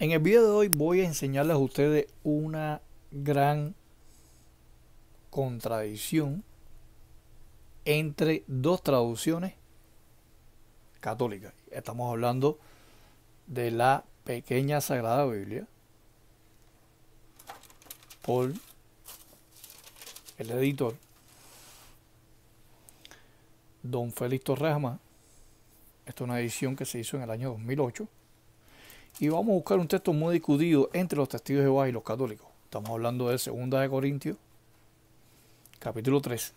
En el video de hoy voy a enseñarles a ustedes una gran contradicción entre dos traducciones católicas. Estamos hablando de la pequeña Sagrada Biblia por el editor Don Félix Torres Esta es una edición que se hizo en el año 2008 y vamos a buscar un texto muy discutido entre los testigos de Jehová y los católicos. Estamos hablando de 2 Corintios, capítulo 3,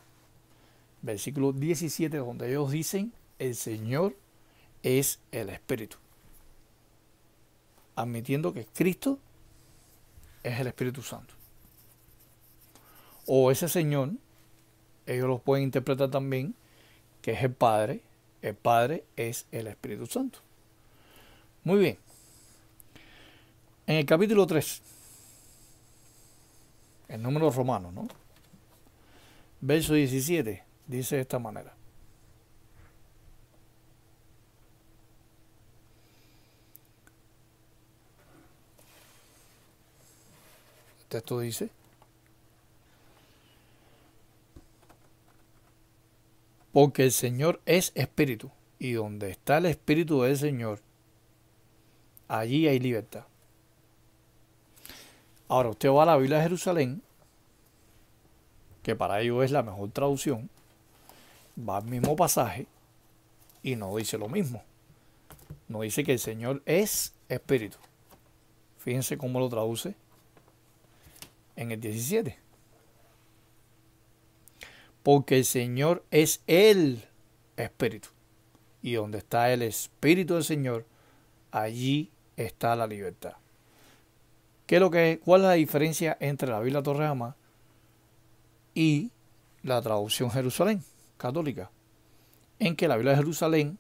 versículo 17, donde ellos dicen, el Señor es el Espíritu. Admitiendo que Cristo es el Espíritu Santo. O ese Señor, ellos lo pueden interpretar también, que es el Padre, el Padre es el Espíritu Santo. Muy bien, en el capítulo 3, el número romano, ¿no? Verso 17, dice de esta manera. El texto dice, porque el Señor es espíritu, y donde está el espíritu del Señor, allí hay libertad. Ahora usted va a la Biblia de Jerusalén, que para ello es la mejor traducción, va al mismo pasaje y no dice lo mismo. No dice que el Señor es espíritu. Fíjense cómo lo traduce en el 17. Porque el Señor es el espíritu. Y donde está el espíritu del Señor, allí está la libertad. ¿Qué lo que, ¿Cuál es la diferencia entre la Biblia Torrejama y la traducción Jerusalén católica? En que la Biblia de Jerusalén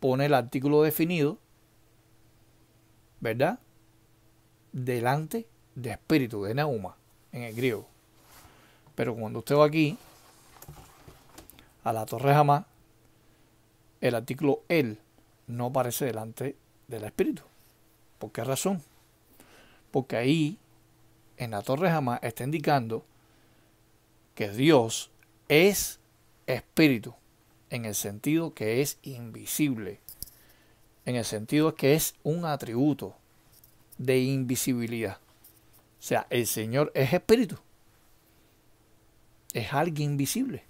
pone el artículo definido, ¿verdad? Delante de espíritu, de neuma, en el griego. Pero cuando usted va aquí, a la torre jamás, el artículo él no aparece delante del espíritu. ¿Por qué razón? Porque ahí, en la Torre Jamás, está indicando que Dios es espíritu, en el sentido que es invisible, en el sentido que es un atributo de invisibilidad. O sea, el Señor es espíritu, es alguien invisible.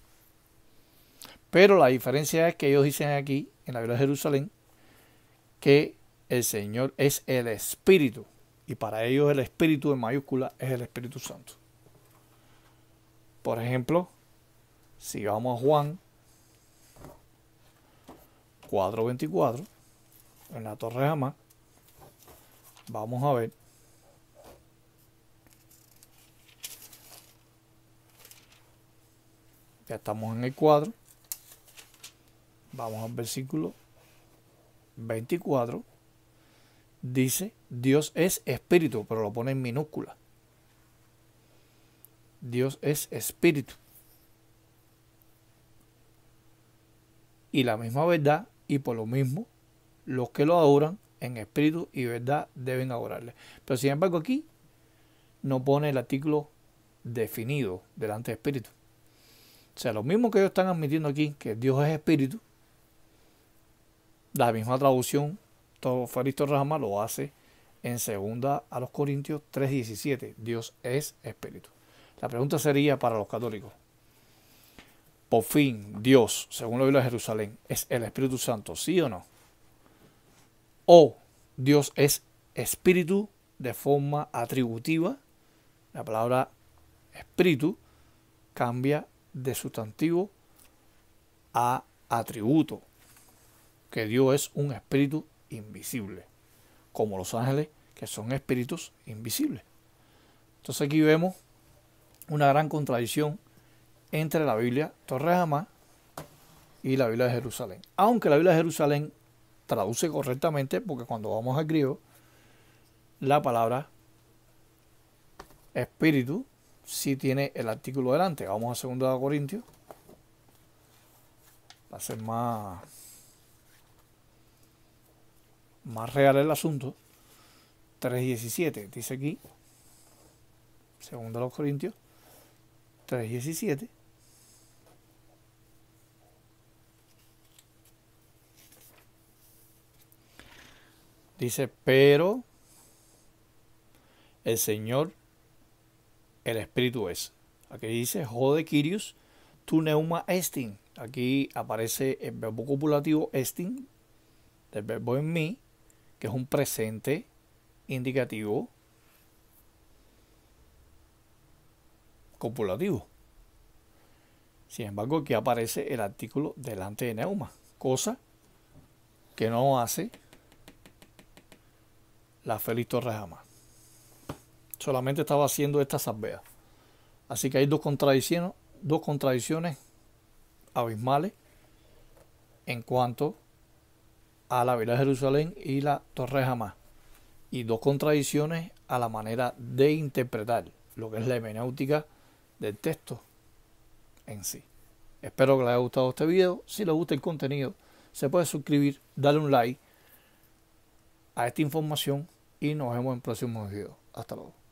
Pero la diferencia es que ellos dicen aquí, en la Biblia de Jerusalén, que el Señor es el espíritu. Y para ellos el Espíritu en mayúscula es el Espíritu Santo. Por ejemplo, si vamos a Juan 4.24, en la Torre Jamás, vamos a ver Ya estamos en el cuadro. Vamos al versículo 24 dice, Dios es espíritu, pero lo pone en minúscula. Dios es espíritu. Y la misma verdad, y por lo mismo, los que lo adoran en espíritu y verdad deben adorarle. Pero sin embargo aquí no pone el artículo definido delante de espíritu. O sea, lo mismo que ellos están admitiendo aquí, que Dios es espíritu, la misma traducción Faristo rama lo hace en segunda a los Corintios 3.17. Dios es espíritu. La pregunta sería para los católicos. Por fin, Dios, según la Biblia de Jerusalén, es el Espíritu Santo, ¿sí o no? O Dios es espíritu de forma atributiva. La palabra espíritu cambia de sustantivo a atributo. Que Dios es un espíritu invisibles, como los ángeles, que son espíritus invisibles. Entonces aquí vemos una gran contradicción entre la Biblia Jamás y la Biblia de Jerusalén. Aunque la Biblia de Jerusalén traduce correctamente, porque cuando vamos al griego, la palabra espíritu sí tiene el artículo delante. Vamos a 2 Corintios. Va a ser más más real el asunto, 3.17, dice aquí, Segundo los Corintios, 3.17. Dice, pero el Señor, el Espíritu es. Aquí dice, jode Kirius. tu neuma estin. Aquí aparece el verbo copulativo estin, el verbo en mí, que es un presente indicativo copulativo. Sin embargo, aquí aparece el artículo delante de neuma, cosa que no hace la Félix Torres jamás. Solamente estaba haciendo estas salvea. Así que hay dos contradicciones, dos contradicciones abismales en cuanto a la Vila de Jerusalén y la Torre Jamás. Y dos contradicciones a la manera de interpretar lo que es la hermenéutica del texto en sí. Espero que les haya gustado este video. Si les gusta el contenido, se puede suscribir, darle un like a esta información y nos vemos en próximos videos. Hasta luego.